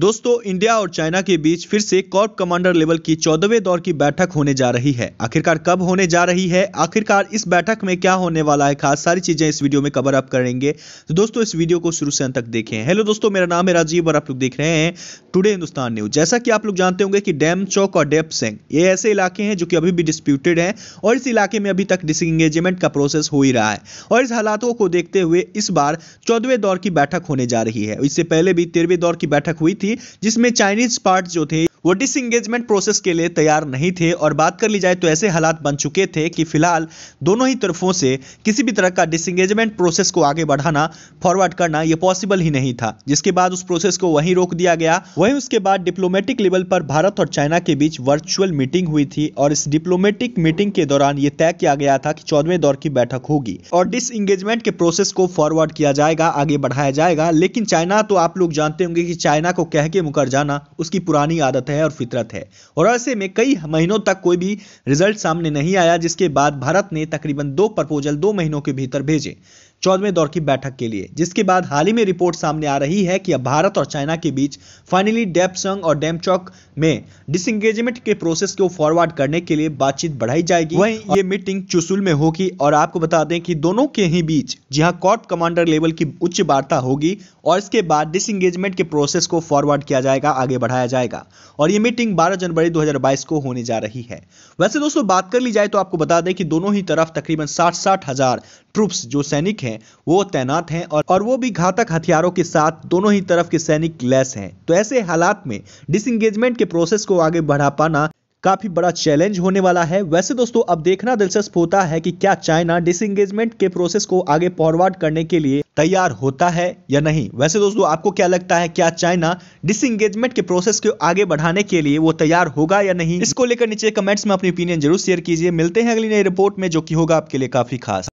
दोस्तों इंडिया और चाइना के बीच फिर से कॉर्प कमांडर लेवल की चौदहवें दौर की बैठक होने जा रही है आखिरकार कब होने जा रही है आखिरकार इस बैठक में क्या होने वाला है खास सारी चीजें इस वीडियो में कवर अप करेंगे तो दोस्तों इस वीडियो को शुरू से अंत तक देखें हेलो दोस्तों मेरा नाम है राजीव और आप लोग देख रहे हैं टूडे हिंदुस्तान न्यूज जैसा कि आप लोग जानते होंगे कि डैम चौक और डेप सिंह ये ऐसे इलाके हैं जो कि अभी भी डिस्प्यूटेड है और इस इलाके में अभी तक डिसंगेजमेंट का प्रोसेस हो ही रहा है और इस हालातों को देखते हुए इस बार चौदहवें दौर की बैठक होने जा रही है इससे पहले भी तेरहवें दौर की बैठक हुई थी थी जिसमें चाइनीज पार्ट जो थे वो डिसंगेजमेंट प्रोसेस के लिए तैयार नहीं थे और बात कर ली जाए तो ऐसे हालात बन चुके थे कि फिलहाल दोनों ही तरफों से किसी भी तरह का डिसंगेजमेंट प्रोसेस को आगे बढ़ाना फॉरवर्ड करना ये पॉसिबल ही नहीं था जिसके बाद उस प्रोसेस को वहीं रोक दिया गया वहीं उसके बाद डिप्लोमेटिक लेवल पर भारत और चाइना के बीच वर्चुअल मीटिंग हुई थी और इस डिप्लोमेटिक मीटिंग के दौरान ये तय किया गया था कि चौदहवें दौर की बैठक होगी और डिसंगेजमेंट के प्रोसेस को फॉरवर्ड किया जाएगा आगे बढ़ाया जाएगा लेकिन चाइना तो आप लोग जानते होंगे कि चाइना को कह के मुकर जाना उसकी पुरानी आदत है और फितरत है और ऐसे में कई महीनों तक कोई भी रिजल्ट सामने नहीं आया जिसके बाद भारत ने तकरीबन दो प्रपोजल दो महीनों के भीतर भेजे चौदहवें दौर की बैठक के लिए जिसके बाद हाल ही में रिपोर्ट सामने आ रही है कि अब भारत और चाइना के बीच फाइनली डेपसंग और डेमचौक में डिसंगेजमेंट के प्रोसेस को फॉरवर्ड करने के लिए बातचीत बढ़ाई जाएगी वहीं ये मीटिंग चुसुल में होगी और आपको बता दें कि दोनों के ही बीच जहां कॉर्प कमांडर लेवल की उच्च वार्ता होगी और इसके बाद डिसंगेजमेंट के प्रोसेस को फॉरवर्ड किया जाएगा आगे बढ़ाया जाएगा और ये मीटिंग बारह जनवरी दो को होने जा रही है वैसे दोस्तों बात कर ली जाए तो आपको बता दें कि दोनों ही तरफ तकरीबन साठ साठ हजार ट्रुप्स जो सैनिक हैं वो तैनात हैं और और वो भी घातक हथियारों के साथ दोनों ही तरफ के सैनिक लेस हैं तो ऐसे हालात में डिसंगेजमेंट के प्रोसेस को आगे बढ़ा पाना काफी बड़ा चैलेंज होने वाला है वैसे दोस्तों अब देखना दिलचस्प होता है कि क्या चाइना डिसंगेजमेंट के प्रोसेस को आगे फॉरवर्ड करने के लिए तैयार होता है या नहीं वैसे दोस्तों आपको क्या लगता है क्या चाइना डिसंगेजमेंट के प्रोसेस को आगे बढ़ाने के लिए वो तैयार होगा या नहीं इसको लेकर नीचे कमेंट्स में अपनी ओपिनियन जरूर शेयर कीजिए मिलते हैं अगली नई रिपोर्ट में जो की होगा आपके लिए काफी खास